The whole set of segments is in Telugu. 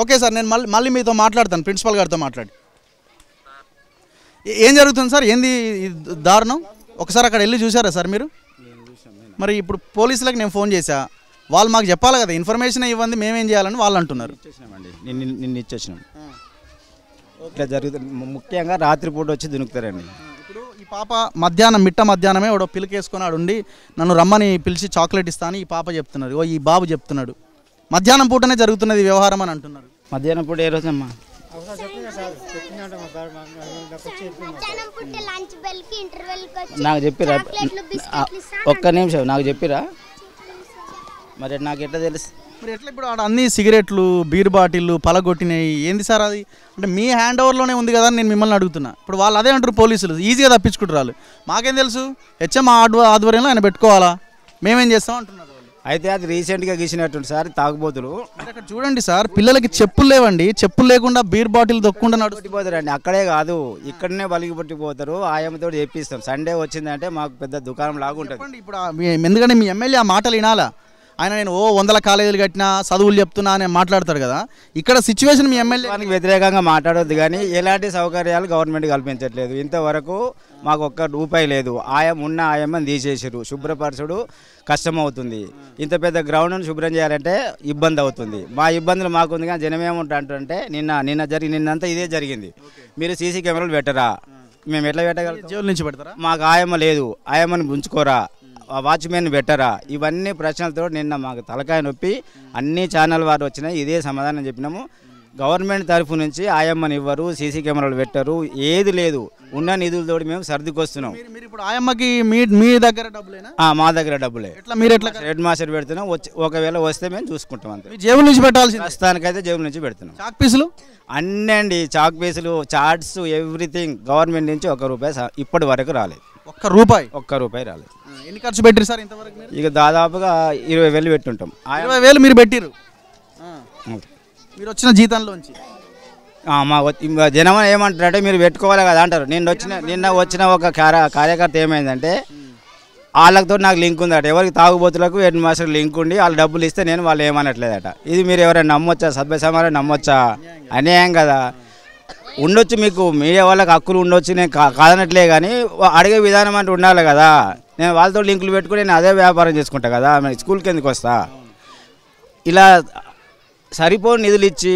ఓకే సార్ నేను మళ్ళీ మళ్ళీ మీతో మాట్లాడతాను ప్రిన్సిపల్ గారితో మాట్లాడి ఏం జరుగుతుంది సార్ ఏంది దారుణం ఒకసారి అక్కడ వెళ్ళి చూసారా సార్ మీరు మరి ఇప్పుడు పోలీసులకు నేను ఫోన్ చేశా వాళ్ళు మాకు చెప్పాలి కదా ఇన్ఫర్మేషన్ ఇవ్వండి మేమేం చేయాలని వాళ్ళు అంటున్నారు నిన్న ఇచ్చేసినాం ఇట్లా జరుగుతుంది ముఖ్యంగా రాత్రిపూట వచ్చి దునుకుతారండి ఇప్పుడు ఈ పాప మధ్యాహ్నం మిట్ట మధ్యాహ్నమే ఒక పిలికేసుకున్నాడు ఉండి నన్ను రమ్మని పిలిచి చాక్లెట్ ఇస్తాను ఈ పాప చెప్తున్నారు ఓ ఈ బాబు చెప్తున్నాడు మధ్యాహ్నం పూటనే జరుగుతున్నది వ్యవహారం అని అంటున్నారు మధ్యాహ్నం పూట ఏ రోజమ్మా నాకు చెప్పిరా ఒక్క నిమిషం నాకు చెప్పిరా మరి నాకు ఎట్లా తెలుసు మరి ఎట్లా ఇప్పుడు ఆడ అన్ని సిగరెట్లు బీర్ బాటిల్లు పలగొట్టినాయి ఏంది సార్ అది అంటే మీ హ్యాండ్ ఓవర్లోనే ఉంది కదా నేను మిమ్మల్ని అడుగుతున్నా ఇప్పుడు వాళ్ళు అదే అంటారు పోలీసులు ఈజీగా తప్పించుకుంటారు మాకేం తెలుసు హెచ్ఎం ఆధ్వర్యంలో ఆయన పెట్టుకోవాలా మేమేం చేస్తాం అంటున్నారు అయితే అది రీసెంట్గా గీసినట్టు సార్ తాగుబోతులు చూడండి సార్ పిల్లలకి చెప్పులు లేవండి చెప్పులు లేకుండా బీర్ బాటిల్ దొక్కుండా నడుచుకుపోతారండి అక్కడే కాదు ఇక్కడనే బలిగి పట్టిపోతారు ఆయమ్మతో చెప్పిస్తాం సండే వచ్చిందంటే మాకు పెద్ద దుకాణం లాగుంటుంది ఇప్పుడు ఎందుకంటే మీ ఎమ్మెల్యే ఆ మాటలు వినాలా ఆయన నేను ఓ వందల కాలేజీలు కట్టినా చదువులు చెప్తున్నా అని మాట్లాడతాడు కదా ఇక్కడ సిచ్యువేషన్ మీ ఎమ్మెల్యే వ్యతిరేకంగా మాట్లాడొద్దు కానీ ఎలాంటి సౌకర్యాలు గవర్నమెంట్ కల్పించట్లేదు ఇంతవరకు మాకు ఒక్క రూపాయి లేదు ఆయా ఉన్న ఆయమ్మని తీసేసారు శుభ్రపరచుడు కష్టమవుతుంది ఇంత పెద్ద గ్రౌండ్ను శుభ్రం చేయాలంటే ఇబ్బంది అవుతుంది మా ఇబ్బందులు మాకుంది కానీ జనం ఏముంటారంటే నిన్న నిన్న జరిగి నిన్నంతా ఇదే జరిగింది మీరు సీసీ కెమెరాలు పెట్టరా మేము ఎట్లా పెట్టగలం నుంచి పెడతారా మాకు ఆయమ్మ లేదు ఆయమ్మని ఉంచుకోరా వాచ్మెన్ బెటరా ఇవన్నీ ప్రశ్నలతో నిన్న మాకు తలకాయ నొప్పి అన్ని ఛానల్ వారు వచ్చినాయి ఇదే సమాధానం చెప్పినాము గవర్నమెంట్ తరఫు నుంచి ఆయమ్మని ఇవ్వరు సీసీ కెమెరాలు పెట్టరు ఏది లేదు ఉన్న నిధులతో మేము సర్దుకొస్తున్నాం ఆయమ్మకి మా దగ్గర డబ్బులే హెడ్ మీరు ఎట్లా మాస్టర్ పెడుతున్నాం వచ్చి ఒకవేళ వస్తే మేము చూసుకుంటాం అంతే జేబు నుంచి పెట్టాల్సి ప్రస్తుతానికైతే జేబు నుంచి పెడుతున్నాం చాక్ పీసులు అన్నీ అండి చాక్ పీసులు చార్ట్స్ ఎవ్రీథింగ్ గవర్నమెంట్ నుంచి ఒక రూపాయి ఇప్పటి వరకు రాలేదు ఒక్క రూపాయి ఒక్క రూపాయి రాలేదు ఎన్ని ఖర్చు పెట్టారు సార్ ఇంతవరకు ఇక దాదాపుగా ఇరవై వేలు పెట్టుంటాం ఇరవై వేలు మీరు పెట్టిరు మీరు వచ్చిన జీతంలోంచి మా జనం ఏమంటారంటే మీరు పెట్టుకోవాలి కదా అంటారు నిన్న వచ్చిన నిన్న వచ్చిన ఒక కార్యకర్త ఏమైందంటే వాళ్ళతో నాకు లింక్ ఉందట ఎవరికి తాగుబోతులకు హెడ్ మాస్టర్ లింక్ ఉండి వాళ్ళు డబ్బులు ఇస్తే నేను వాళ్ళు ఏమనట్లేదట ఇది మీరు ఎవరైనా నమ్మొచ్చా సభ్య సమాజం నమ్మొచ్చా అన్యాయం కదా ఉండొచ్చు మీకు మీడియా వాళ్ళకి హక్కులు ఉండొచ్చు నేను కాదనట్లే కానీ అడిగే విధానం అంటే ఉండాలి కదా నేను వాళ్ళతో లింకులు పెట్టుకుని నేను అదే వ్యాపారం చేసుకుంటా కదా నేను స్కూల్కి ఎందుకు వస్తా ఇలా సరిపో నిధులు ఇచ్చి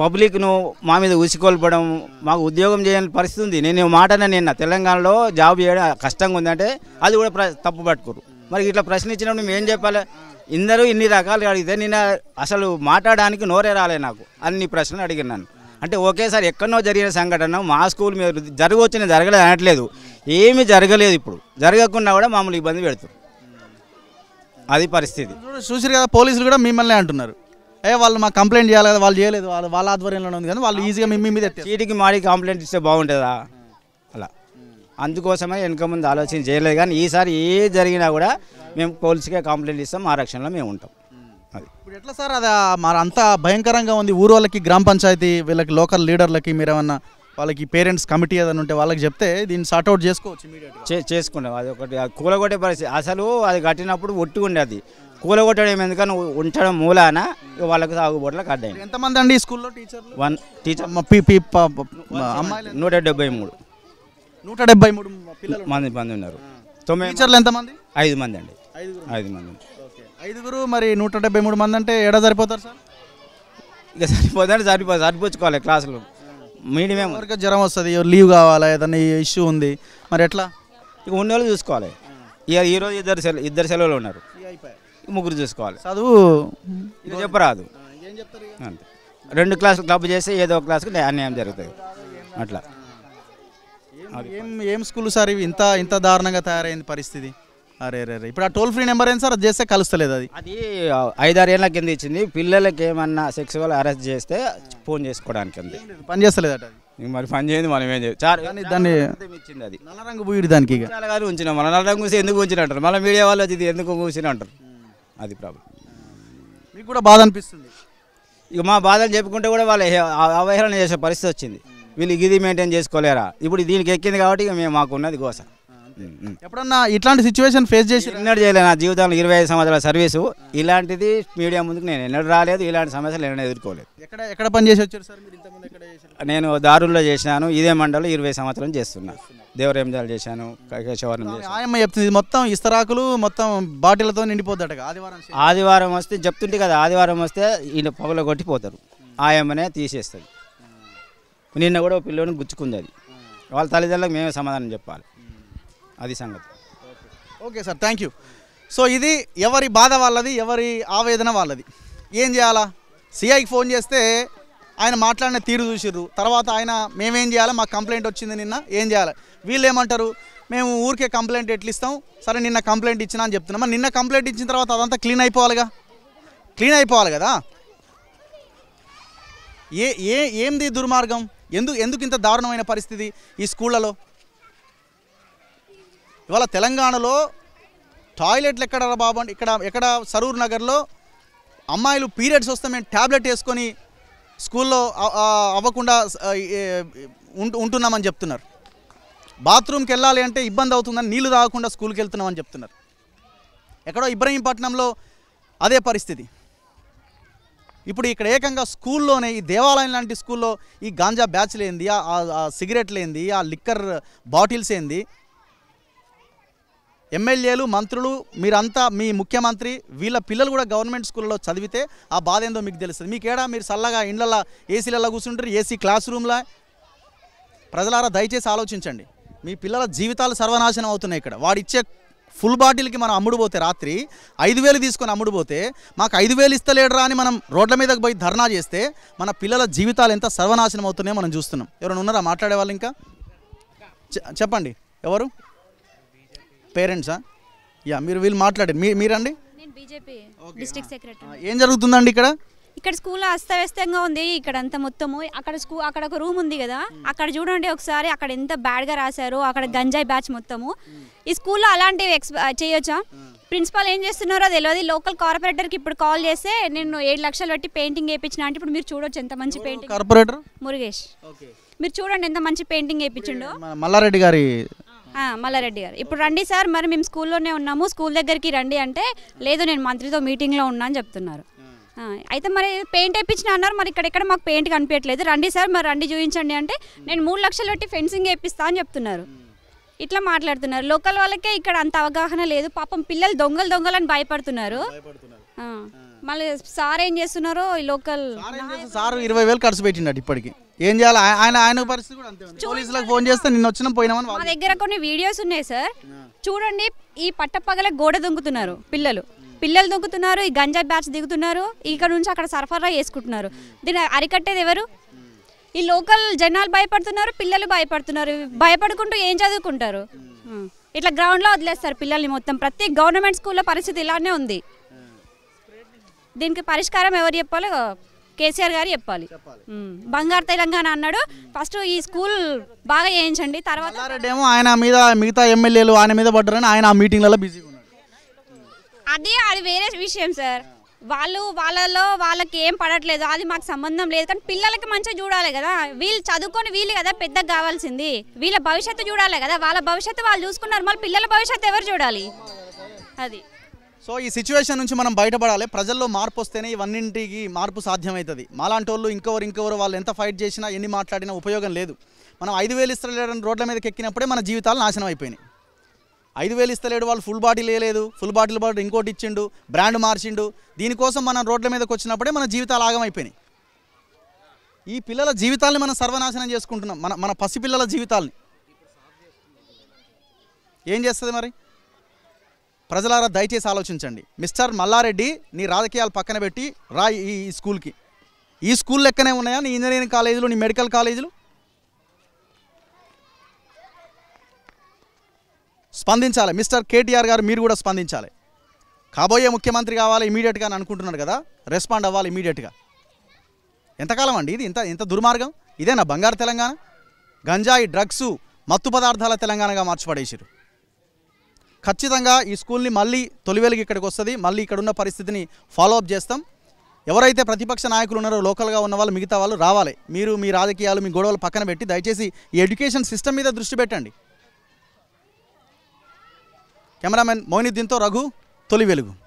పబ్లిక్ను మా మీద ఉసికొల్పడం మాకు ఉద్యోగం చేయని పరిస్థితి ఉంది నేను మాటనే నిన్న తెలంగాణలో జాబ్ చేయడం కష్టంగా ఉందంటే అది కూడా తప్పు పట్టుకోరు మరి ఇట్లా ప్రశ్న ఇచ్చినప్పుడు మేము ఏం చెప్పాలి ఇందరూ ఇన్ని రకాలు అడిగితే నేను అసలు మాట్లాడడానికి నోరే రాలే నాకు అన్ని ప్రశ్నలు అడిగినాను అంటే ఒకేసారి ఎక్కడో జరిగిన సంఘటన మా స్కూల్ మీద జరగవచ్చిన జరగలేదు అనట్లేదు ఏమి జరగలేదు ఇప్పుడు జరగకుండా కూడా మామూలు ఇబ్బంది పెడుతుంది అది పరిస్థితి చూసిరు కదా పోలీసులు కూడా మిమ్మల్ని అంటున్నారు అయ్యే వాళ్ళు మా కంప్లైంట్ చేయాలి కదా వాళ్ళు చేయలేదు వాళ్ళు వాళ్ళ ఆధ్వర్యంలో ఉంది కానీ వాళ్ళు ఈజీగా మీ మీద చీటికి మాడి కంప్లైంట్ ఇస్తే బాగుంటుందా అలా అందుకోసమే వెనక ముందు ఆలోచన చేయలేదు కానీ ఈసారి ఏ జరిగినా కూడా మేము పోలీసుకే కంప్లైంట్ ఇస్తాం ఆ రక్షణలో మేము ఉంటాం అది ఇప్పుడు ఎట్లా సార్ అది మరి అంత భయంకరంగా ఉంది ఊరు వాళ్ళకి గ్రామ పంచాయతీ వీళ్ళకి లోకల్ లీడర్లకి మీరు ఏమన్నా వాళ్ళకి పేరెంట్స్ కమిటీ ఏదైనా ఉంటే వాళ్ళకి చెప్తే దీన్ని సార్ట్అవుట్ చేసుకోవచ్చు చేసుకున్నాం అది ఒకటి కూలగొట్టే పరిస్థితి అసలు అది కట్టినప్పుడు ఒట్టి ఉండేది కూలగొట్టడం ఎందుకని ఉండడం మూలాన వాళ్ళకి సాగుబోట్ల కట్టాయి ఎంతమంది అండి స్కూల్లో టీచర్ వన్ టీచర్ అమ్మాయి నూట డెబ్బై మూడు నూట డెబ్బై మూడు మంది మంది ఉన్నారు తొమ్మిది టీచర్లు ఎంతమంది ఐదు మంది అండి ఐదు మంది ఐదుగురు మరి నూట డెబ్బై మూడు మంది అంటే ఏడా సరిపోతారు సార్ ఇక సరిపోతాడు సరిపో సరిపోచుకోవాలి క్లాసులు మీడియం వరకు జ్వరం వస్తుంది లీవ్ కావాలా ఏదైనా ఇష్యూ ఉంది మరి ఎట్లా ఇక ఉన్న వాళ్ళు చూసుకోవాలి ఇక ఈరోజు ఇద్దరు సెలవు ఇద్దరు సెలవులు ఉన్నారు ముగ్గురు చూసుకోవాలి చదువు ఇక చెప్పరాదు అంతే రెండు క్లాసులు క్లబ్ చేసి ఏదో ఒక క్లాసుకు అన్యాయం జరుగుతుంది అట్లా ఏం ఏం స్కూల్ సార్ ఇవి ఇంత ఇంత దారుణంగా తయారైంది పరిస్థితి అరే రే ఇప్పుడు ఆ టోల్ ఫ్రీ నెంబర్ ఏం సార్ అది చేస్తే కలుస్తలేదు అది అది ఏళ్ళ కింద ఇచ్చింది పిల్లలకి ఏమన్నా సెక్సువల్ అరెస్ట్ చేస్తే ఫోన్ చేసుకోవడానికి అంది పని అట మరి పని చేయండి మనం ఏం చేయాలి దాన్ని ఇచ్చింది అది నల్ల రంగు పూయడు దానికి చాలా ఉంచినాం మన నల్ల రంగు ఎందుకు ఉంచిన అంటారు మళ్ళీ మీడియా వాళ్ళు అది ఎందుకు ఉంచిన అంటారు అది ప్రాబ్లం మీకు కూడా బాధ అనిపిస్తుంది ఇక మా బాధలు చెప్పుకుంటే కూడా వాళ్ళు అవహేళన చేసే పరిస్థితి వచ్చింది వీళ్ళు ఇది మెయింటైన్ చేసుకోలేరా ఇప్పుడు దీనికి ఎక్కింది కాబట్టి ఇక మేము మాకు ఉన్నది ఎప్పుడన్నా ఇట్లాంటి సిచ్యువేషన్ ఫేస్ చేసి ఎన్నడూ చేయలేదు నా జీవితంలో ఇరవై సంవత్సరాల సర్వీసు ఇలాంటిది మీడియా ముందుకు నేను ఎన్నడు రాలేదు ఇలాంటి సమస్యలు ఎన్నడూ ఎదుర్కోలేదు ఎక్కడ ఎక్కడ పని చేసి వచ్చారు సార్ మీరు ఇంతకుముందు నేను దారుల్లో చేసినాను ఇదే మండలం ఇరవై సంవత్సరం చేస్తున్నా దేవరేంజాలు చేశాను కేశవరం ఆయమ్మ చెప్తుంది మొత్తం ఇస్తరాకులు మొత్తం బాటిలతో నిండిపోతాడు ఆదివారం ఆదివారం వస్తే చెప్తుంటే కదా ఆదివారం వస్తే ఈయన పగల కొట్టిపోతారు ఆయమ్మనే తీసేస్తుంది నిన్న కూడా పిల్లని గుచ్చుకుంది అది వాళ్ళ తల్లిదండ్రులకు మేమే సమాధానం చెప్పాలి అది సంగతి okay sir thank you so ఇది ఎవరి బాధ వాళ్ళది ఎవరి ఆవేదన వాళ్ళది ఏం చేయాలా సిఐకి ఫోన్ చేస్తే ఆయన మాట్లాడిన తీరు చూసిర్రు తర్వాత ఆయన మేమేం చేయాలి మాకు కంప్లైంట్ వచ్చింది నిన్న ఏం చేయాలి వీళ్ళు ఏమంటారు మేము ఊరికే కంప్లైంట్ ఎట్లిస్తాం సరే నిన్న కంప్లైంట్ ఇచ్చినా అని చెప్తున్నాం నిన్న కంప్లైంట్ ఇచ్చిన తర్వాత అదంతా క్లీన్ అయిపోవాలిగా క్లీన్ అయిపోవాలి కదా ఏ ఏ ఏంది దుర్మార్గం ఎందుకు ఎందుకు ఇంత దారుణమైన పరిస్థితి ఈ స్కూళ్ళలో ఇవాళ తెలంగాణలో టాయిలెట్లు ఎక్కడ బాబు అంటే ఇక్కడ ఎక్కడ సరూర్ నగర్లో అమ్మాయిలు పీరియడ్స్ వస్తే మేము ట్యాబ్లెట్ వేసుకొని స్కూల్లో అవ్వకుండా ఉంటున్నామని చెప్తున్నారు బాత్రూమ్కి వెళ్ళాలి అంటే ఇబ్బంది అవుతుందని నీళ్లు తాగకుండా స్కూల్కి వెళ్తున్నామని చెప్తున్నారు ఎక్కడో ఇబ్రహీంపట్నంలో అదే పరిస్థితి ఇప్పుడు ఇక్కడ ఏకంగా స్కూల్లోనే ఈ దేవాలయం లాంటి స్కూల్లో ఈ గాంజా బ్యాచ్లు ఏంది ఆ సిగరెట్లు ఏంది ఆ లిక్కర్ బాటిల్స్ ఏంది ఎమ్మెల్యేలు మంత్రులు మీరంతా మీ ముఖ్యమంత్రి వీళ్ళ పిల్లలు కూడా గవర్నమెంట్ స్కూల్లో చదివితే ఆ బాధ ఏందో మీకు తెలుస్తుంది మీకేడా మీరు చల్లగా ఇండ్లల్లో ఏసీలలో కూర్చుంటారు ఏసీ క్లాస్ రూమ్లా ప్రజలారా దయచేసి ఆలోచించండి మీ పిల్లల జీవితాలు సర్వనాశనం అవుతున్నాయి ఇక్కడ వాడిచ్చే ఫుల్ బాటిల్కి మనం అమ్ముడుపోతే రాత్రి ఐదు వేలు తీసుకొని అమ్ముడుపోతే మాకు ఐదు వేలు ఇస్తలేడరా అని మనం రోడ్ల మీదకి పోయి ధర్నా చేస్తే మన పిల్లల జీవితాలు ఎంత సర్వనాశనం అవుతున్నాయో మనం చూస్తున్నాం ఎవరైనా ఉన్నారా మాట్లాడే వాళ్ళు ఇంకా చెప్పండి ఎవరు పేరెంట్సా యా మీరు వీళ్ళు మాట్లాడారు మీ మీరండి నేను బీజేపీ డిస్ట్రిక్ట్ సెక్రటరీ ఏం జరుగుతుందండి ఇక్కడ ఇక్కడ స్కూల్ అస్తవ్యస్తంగా ఉంది ఇక్కడ అంత మొత్తము అక్కడ స్కూల్ అక్కడ ఒక రూమ్ ఉంది కదా అక్కడ చూడండి ఒకసారి అక్కడ ఎంత బ్యాడ్గా రాశారు అక్కడ గంజాయి బ్యాచ్ మొత్తము ఈ స్కూల్లో అలాంటివి ఎక్స్ చేయొచ్చా ప్రిన్సిపల్ ఏం చేస్తున్నారో తెలియదు లోకల్ కార్పొరేటర్కి ఇప్పుడు కాల్ చేస్తే నేను ఏడు లక్షలు పెట్టి పెయింటింగ్ వేయించిన అంటే ఇప్పుడు మీరు చూడొచ్చు ఎంత మంచి పెయింటింగ్ కార్పొరేటర్ మురుగేష్ మీరు చూడండి ఎంత మంచి పెయింటింగ్ వేయించిండో మల్లారెడ్డి గారి మల్లారెడ్డి గారు ఇప్పుడు రండి సార్ మరి మేము స్కూల్లోనే ఉన్నాము స్కూల్ దగ్గరికి రండి అంటే లేదు నేను మంత్రితో మీటింగ్లో ఉన్నా అని చెప్తున్నారు అయితే మరి పెయింట్ వేయించిన అన్నారు మరి ఇక్కడెక్కడ మాకు పెయింట్ కనిపించట్లేదు రండి సార్ మరి రండి చూపించండి అంటే నేను మూడు లక్షలు పెట్టి ఫెన్సింగ్ వేయిస్తా అని చెప్తున్నారు ఇట్లా మాట్లాడుతున్నారు లోకల్ వాళ్ళకే ఇక్కడ అంత అవగాహన లేదు పాపం పిల్లలు దొంగలు దొంగలని భయపడుతున్నారు మళ్ళీ సార్ ఏం చేస్తున్నారు ఈ లోకల్ సార్ ఇరవై వేలు ఖర్చు పెట్టిండట్టు ఇప్పటికి ఏం చేయాలి ఆయన ఆయన పరిస్థితి కూడా అంతే పోలీసులకు ఫోన్ చేస్తే నిన్న వచ్చిన పోయినామని మా దగ్గర కొన్ని వీడియోస్ ఉన్నాయి సార్ చూడండి ఈ పట్టపగల గోడ దొంగుతున్నారు పిల్లలు పిల్లలు దొంగుతున్నారు ఈ గంజా బ్యాచ్ దిగుతున్నారు ఇక్కడ నుంచి అక్కడ సరఫరా చేసుకుంటున్నారు దీన్ని అరికట్టేది ఎవరు ఈ లోకల్ జనాలు భయపడుతున్నారు పిల్లలు భయపడుతున్నారు భయపడుకుంటూ ఏం చదువుకుంటారు ఇట్లా గ్రౌండ్లో వదిలేస్తారు పిల్లల్ని మొత్తం ప్రతి గవర్నమెంట్ స్కూల్లో పరిస్థితి ఇలానే ఉంది దీనికి పరిష్కారం ఎవరు చెప్పాలో కేసీఆర్ గారు చెప్పాలి బంగారు తెలంగాణ అన్నాడు ఫస్ట్ ఈ స్కూల్ బాగా చేయించండి తర్వాత ఏమో ఆయన మీద మిగతా ఎమ్మెల్యేలు ఆయన మీద పడ్డారని ఆయన ఆ మీటింగ్లలో బిజీ అది అది వేరే విషయం సార్ వాళ్ళు వాళ్ళలో వాళ్ళకి ఏం పడట్లేదు అది మాకు సంబంధం లేదు కానీ పిల్లలకి మంచిగా చూడాలి కదా వీళ్ళు చదువుకొని వీళ్ళు కదా పెద్దగా కావాల్సింది వీళ్ళ భవిష్యత్తు చూడాలి కదా వాళ్ళ భవిష్యత్తు వాళ్ళు చూసుకున్నారు మళ్ళీ పిల్లల భవిష్యత్తు ఎవరు చూడాలి అది సో ఈ సిచ్యువేషన్ నుంచి మనం బయటపడాలి ప్రజల్లో మార్పు వస్తేనే ఇవన్నింటికి మార్పు సాధ్యమవుతుంది మాలాంటి వాళ్ళు ఇంకెవరు ఇంకొవరు వాళ్ళు ఎంత ఫైట్ చేసినా ఎన్ని మాట్లాడినా ఉపయోగం లేదు మనం ఐదు వేలు ఇస్తలేడని రోడ్ల మీదకి ఎక్కినప్పుడే మన జీవితాలు నాశనం అయిపోయినాయి ఐదు వేలు ఇస్తలేడు వాళ్ళు ఫుల్ బాటిల్ వేయలేదు ఫుల్ బాటిల్ బాటిల్ ఇంకోటి ఇచ్చిండు బ్రాండ్ మార్చిండు దీనికోసం మనం రోడ్ల మీదకి వచ్చినప్పుడే మన జీవితాలు ఆగమైపోయినాయి ఈ పిల్లల జీవితాలని మనం సర్వనాశనం చేసుకుంటున్నాం మన మన పసిపిల్లల జీవితాలని ఏం చేస్తుంది మరి ప్రజలారా దయచేసి ఆలోచించండి మిస్టర్ మల్లారెడ్డి నీ రాజకీయాలు పక్కన పెట్టి రా ఈ స్కూల్కి ఈ స్కూల్ లెక్కనే ఉన్నాయా నీ ఇంజనీరింగ్ కాలేజీలు నీ మెడికల్ కాలేజీలు స్పందించాలి మిస్టర్ కేటీఆర్ గారు మీరు కూడా స్పందించాలి కాబోయే ముఖ్యమంత్రి కావాలి ఇమీడియట్గా అని అనుకుంటున్నారు కదా రెస్పాండ్ అవ్వాలి ఇమీడియట్గా ఎంతకాలం అండి ఇది ఇంత ఇంత దుర్మార్గం ఇదేనా బంగారు తెలంగాణ గంజాయి డ్రగ్స్ మత్తు పదార్థాల తెలంగాణగా మార్చిపడేసారు ఖచ్చితంగా ఈ స్కూల్ని మళ్ళీ తొలివేలికి ఇక్కడికి వస్తుంది మళ్ళీ ఇక్కడున్న పరిస్థితిని ఫాలో అప్ చేస్తాం ఎవరైతే ప్రతిపక్ష నాయకులు ఉన్నారో లోకల్గా ఉన్న వాళ్ళు మిగతా వాళ్ళు రావాలి మీరు మీ రాజకీయాలు మీ గొడవలు పక్కన పెట్టి దయచేసి ఈ ఎడ్యుకేషన్ సిస్టమ్ మీద దృష్టి పెట్టండి కెమెరామెన్ మోయినుద్దీన్తో రఘు తొలి వెలుగు